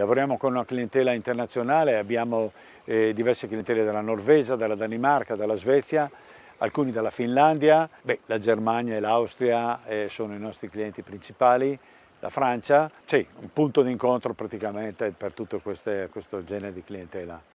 Lavoriamo con una clientela internazionale, abbiamo eh, diverse clientele dalla Norvegia, dalla Danimarca, dalla Svezia, alcuni dalla Finlandia, Beh, la Germania e l'Austria eh, sono i nostri clienti principali, la Francia, sì, un punto d'incontro praticamente per tutto queste, questo genere di clientela.